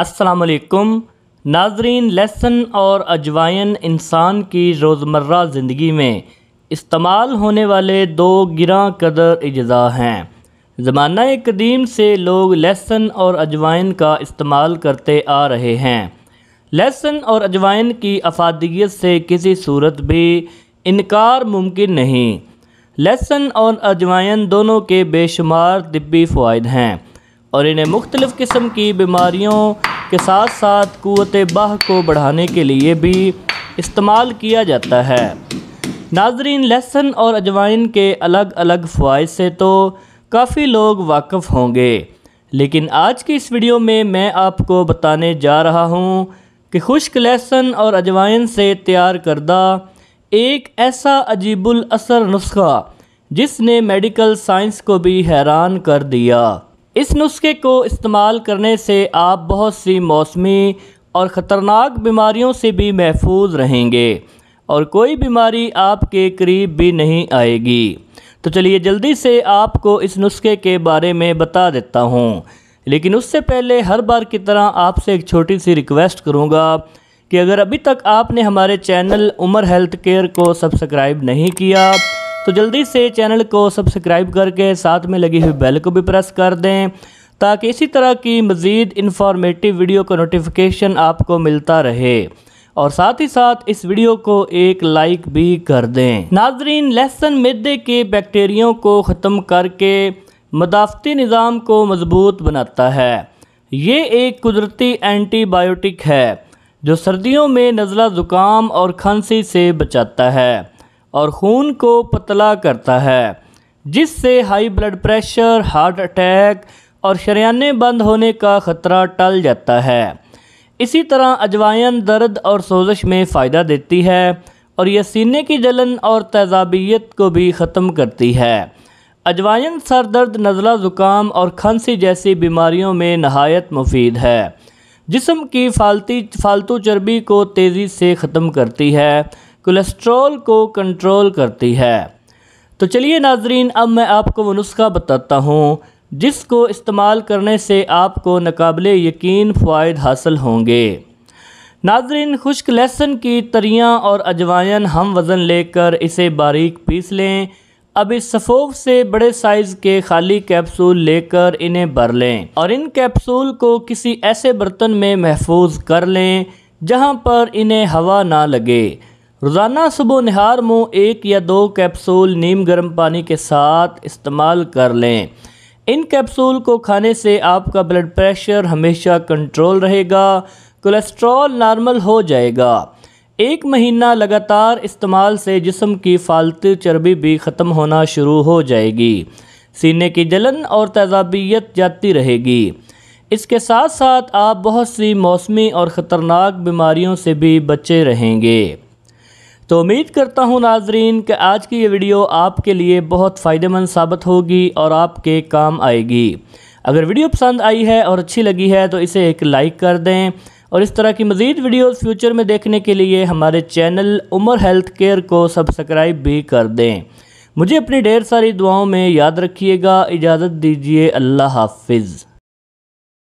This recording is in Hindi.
असलकुम नाजरीन लहसन और अजवाइन इंसान की रोज़मर्रा ज़िंदगी में इस्तेमाल होने वाले दो गिरा कदर अजा हैं ज़माना कदीम से लोग लहसन और अजवाइन का इस्तेमाल करते आ रहे हैं लहसन और अजवाइन की अफादियत से किसी सूरत भी इनकार मुमकिन नहीं लहसन और अजवाइन दोनों के बेशुमार तबी फ़वाद हैं और इन्हें मुख्तलिफ़ किस्म की बीमारियों के साथ साथ क़वत बाह को बढ़ाने के लिए भी इस्तेमाल किया जाता है नाजरीन लहसन और अजवाइन के अलग अलग फ़वाद से तो काफ़ी लोग वाकफ़ होंगे लेकिन आज की इस वीडियो में मैं आपको बताने जा रहा हूँ कि खुश्क लहसन और अजवाइन से तैयार करदा एक ऐसा अजीबुल असर नुस्खा जिसने मेडिकल साइंस को भी हैरान कर दिया इस नुस्खे को इस्तेमाल करने से आप बहुत सी मौसमी और ख़तरनाक बीमारियों से भी महफूज रहेंगे और कोई बीमारी आपके करीब भी नहीं आएगी तो चलिए जल्दी से आपको इस नुस्खे के बारे में बता देता हूँ लेकिन उससे पहले हर बार की तरह आपसे एक छोटी सी रिक्वेस्ट करूँगा कि अगर अभी तक आपने हमारे चैनल उमर हेल्थ केयर को सब्सक्राइब नहीं किया तो जल्दी से चैनल को सब्सक्राइब करके साथ में लगी हुई बेल को भी प्रेस कर दें ताकि इसी तरह की मज़ीद इन्फॉर्मेटिव वीडियो का नोटिफिकेशन आपको मिलता रहे और साथ ही साथ इस वीडियो को एक लाइक भी कर दें नाजरीन लहसन मैदे के बैक्टीरियों को ख़त्म करके मदाफती निज़ाम को मजबूत बनाता है ये एक कुदरती एंटीबायोटिक है जो सर्दियों में नज़ला ज़ुकाम और खांसी से बचाता है और खून को पतला करता है जिससे high blood pressure heart attack और शरियाने बंद होने का ख़तरा टल जाता है इसी तरह अजवाइन दर्द और सोजश में फ़ायदा देती है और यह सीने की जलन और तेजाबियत को भी ख़त्म करती है अजवाइन सर दर्द नज़ला ज़ुकाम और खांसी जैसी बीमारियों में नहायत मुफीद है जिसम की फालती फालतू चर्बी को तेज़ी से ख़त्म करती है कोलेस्ट्रॉल को कंट्रोल करती है तो चलिए नाजरीन अब मैं आपको वो नुस्खा बताता हूँ जिसको इस्तेमाल करने से आपको नाकबल यकीन फ़ायद हासिल होंगे नाजरीन खुश्क लहसुन की तरियाँ और अजवाइन हम वज़न लेकर इसे बारीक पीस लें अब इस सफ़ोफ से बड़े साइज़ के खाली कैप्सूल लेकर इन्हें भर लें और इन कैप्सूल को किसी ऐसे बर्तन में महफूज कर लें जहाँ पर इन्हें हवा ना लगे रोज़ाना सुबह नहार मुँह एक या दो कैप्सूल नीम गर्म पानी के साथ इस्तेमाल कर लें इन कैप्सूल को खाने से आपका ब्लड प्रेशर हमेशा कंट्रोल रहेगा कोलेस्ट्रॉल नॉर्मल हो जाएगा एक महीना लगातार इस्तेमाल से जिसम की फालतू चर्बी भी ख़त्म होना शुरू हो जाएगी सीने की जलन और तेजाबियत जाती रहेगी इसके साथ साथ आप बहुत सी मौसमी और ख़तरनाक बीमारियों से भी बचे रहेंगे तो उम्मीद करता हूँ नाजरीन कि आज की ये वीडियो आपके लिए बहुत फ़ायदेमंद साबित होगी और आपके काम आएगी अगर वीडियो पसंद आई है और अच्छी लगी है तो इसे एक लाइक कर दें और इस तरह की मज़ीद वीडियोस फ्यूचर में देखने के लिए हमारे चैनल उमर हेल्थ केयर को सब्सक्राइब भी कर दें मुझे अपनी ढेर सारी दुआओं में याद रखिएगा इजाज़त दीजिए अल्लाह हाफिज़